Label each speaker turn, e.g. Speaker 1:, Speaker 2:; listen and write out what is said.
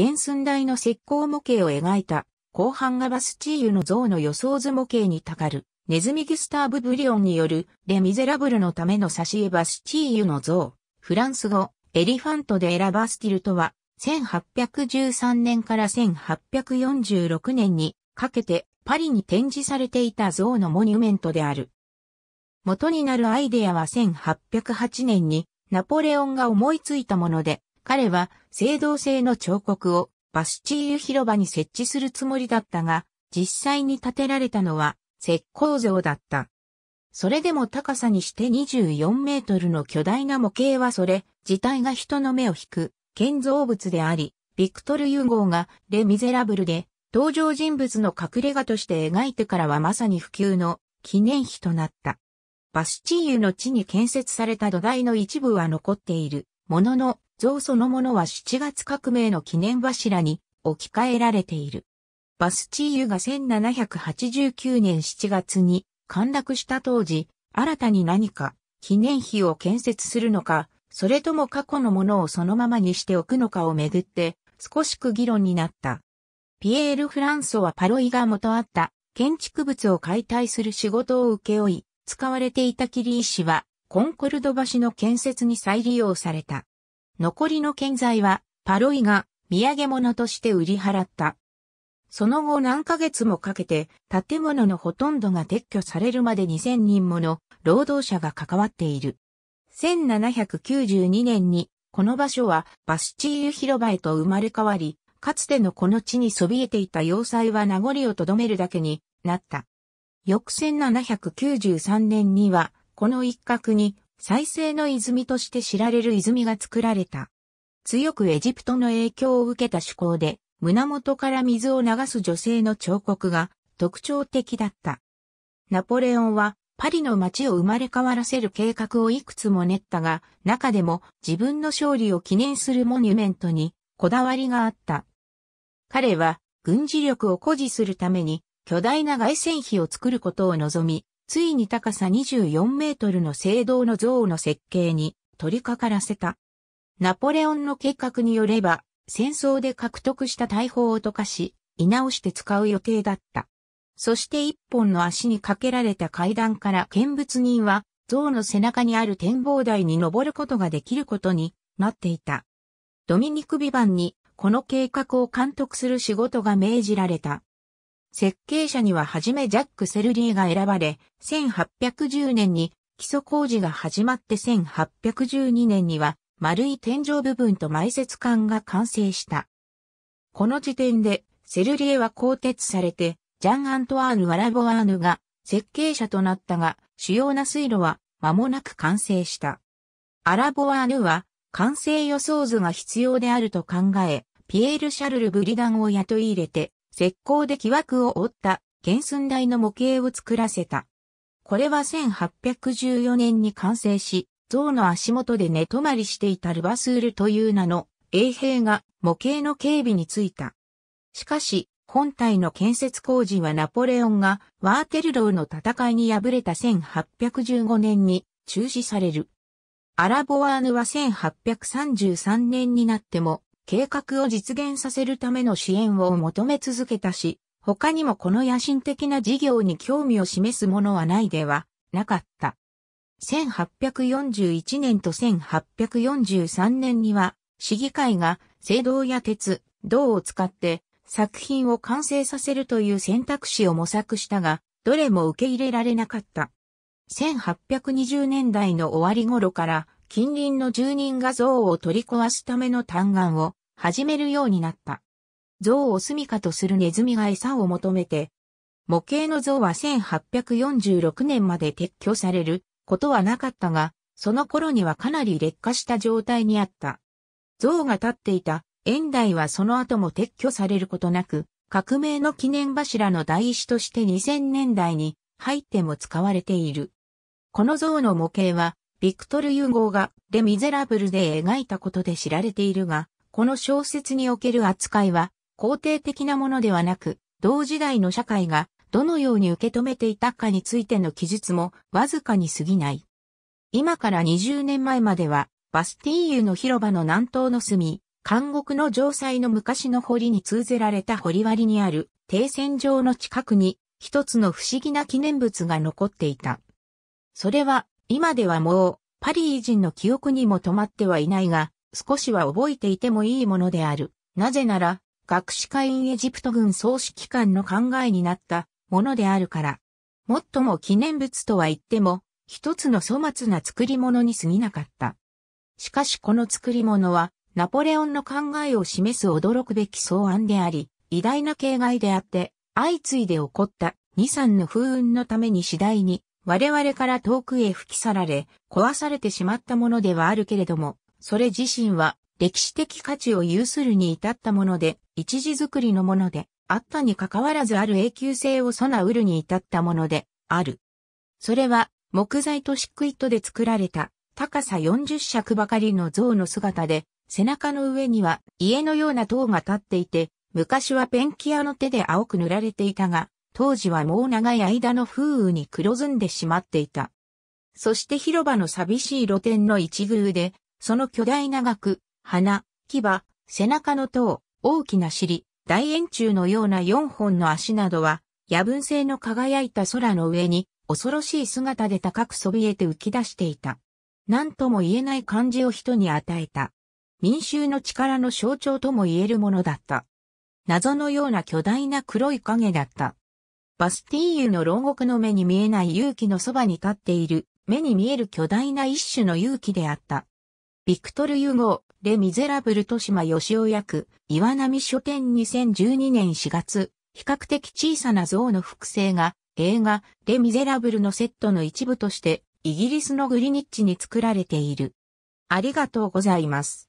Speaker 1: 原寸大の石膏模型を描いた、後半がバスチーユの像の予想図模型にたかる、ネズミギスターブ・ブリオンによる、レ・ミゼラブルのための挿絵バスチーユの像、フランス語、エリファント・デ・ラ・バスティルとは、1813年から1846年にかけてパリに展示されていた像のモニュメントである。元になるアイデアは1808年にナポレオンが思いついたもので、彼は青銅製の彫刻をバスチーユ広場に設置するつもりだったが、実際に建てられたのは石膏像だった。それでも高さにして24メートルの巨大な模型はそれ自体が人の目を引く建造物であり、ビクトル・ユーゴーがレ・ミゼラブルで登場人物の隠れ家として描いてからはまさに普及の記念碑となった。バスチーユの地に建設された土台の一部は残っているものの像そのものは7月革命の記念柱に置き換えられている。バスチーユが1789年7月に陥落した当時、新たに何か記念碑を建設するのか、それとも過去のものをそのままにしておくのかをめぐって少し区議論になった。ピエール・フランソはパロイが元あった建築物を解体する仕事を請け負い、使われていたキリー氏はコンコルド橋の建設に再利用された。残りの建材は、パロイが土産物として売り払った。その後何ヶ月もかけて建物のほとんどが撤去されるまで2000人もの労働者が関わっている。1792年にこの場所はバスチーユ広場へと生まれ変わり、かつてのこの地にそびえていた要塞は名残をとどめるだけになった。翌1793年にはこの一角に再生の泉として知られる泉が作られた。強くエジプトの影響を受けた趣向で、胸元から水を流す女性の彫刻が特徴的だった。ナポレオンはパリの街を生まれ変わらせる計画をいくつも練ったが、中でも自分の勝利を記念するモニュメントにこだわりがあった。彼は軍事力を誇示するために巨大な外線碑を作ることを望み、ついに高さ24メートルの聖堂の像の設計に取り掛からせた。ナポレオンの計画によれば、戦争で獲得した大砲を溶かし、居直して使う予定だった。そして一本の足にかけられた階段から見物人は、像の背中にある展望台に登ることができることになっていた。ドミニク・ビバンに、この計画を監督する仕事が命じられた。設計者にははじめジャック・セルリーが選ばれ、1810年に基礎工事が始まって1812年には丸い天井部分と埋設管が完成した。この時点でセルリエは更迭されて、ジャン・アントワーヌ・ワラボワーヌが設計者となったが、主要な水路は間もなく完成した。アラボワーヌは完成予想図が必要であると考え、ピエール・シャルル・ブリダンを雇い入れて、石膏で木枠を折った原寸大の模型を作らせた。これは1814年に完成し、象の足元で寝泊まりしていたルバスールという名の衛兵が模型の警備についた。しかし、本体の建設工事はナポレオンがワーテルローの戦いに敗れた1815年に中止される。アラボワーヌは1833年になっても計画を実現させるための支援を求め続けたし、他にもこの野心的な事業に興味を示すものはないではなかった。1841年と1843年には、市議会が青銅や鉄、銅を使って作品を完成させるという選択肢を模索したが、どれも受け入れられなかった。1820年代の終わり頃から、近隣の住人が像を取り壊すための嘆願を始めるようになった。象を住処とするネズミが餌を求めて、模型の像は1846年まで撤去されることはなかったが、その頃にはかなり劣化した状態にあった。像が立っていた円台はその後も撤去されることなく、革命の記念柱の台石として2000年代に入っても使われている。この像の模型は、ビクトル・ユーゴーがレ・ミゼラブルで描いたことで知られているが、この小説における扱いは、肯定的なものではなく、同時代の社会がどのように受け止めていたかについての記述もわずかに過ぎない。今から20年前までは、バスティーユの広場の南東の隅、監獄の城塞の昔の堀に通ぜられた堀割にある停戦場の近くに一つの不思議な記念物が残っていた。それは今ではもうパリー人の記憶にも止まってはいないが、少しは覚えていてもいいものである。なぜなら、学士会員エジプト軍総指揮官の考えになったものであるから。もっとも記念物とは言っても、一つの粗末な作り物に過ぎなかった。しかしこの作り物は、ナポレオンの考えを示す驚くべき草案であり、偉大な形骸であって、相次いで起こった二三の風雲のために次第に、我々から遠くへ吹き去られ、壊されてしまったものではあるけれども、それ自身は歴史的価値を有するに至ったもので、一時作りのもので、あったにかかわらずある永久性を備うるに至ったもので、ある。それは、木材と漆喰とで作られた、高さ40尺ばかりの像の姿で、背中の上には家のような塔が立っていて、昔はペンキ屋の手で青く塗られていたが、当時はもう長い間の風雨に黒ずんでしまっていた。そして広場の寂しい露天の一宮で、その巨大な額、鼻、牙、背中の塔、大きな尻、大円柱のような4本の足などは、夜分星の輝いた空の上に、恐ろしい姿で高くそびえて浮き出していた。何とも言えない感じを人に与えた。民衆の力の象徴とも言えるものだった。謎のような巨大な黒い影だった。バスティーユの牢獄の目に見えない勇気のそばに立っている、目に見える巨大な一種の勇気であった。ビクトル・ユゴー、レ・ミゼラブル豊島シオ役、岩波書店2012年4月、比較的小さな像の複製が、映画、レ・ミゼラブルのセットの一部として、イギリスのグリニッチに作られている。ありがとうございます。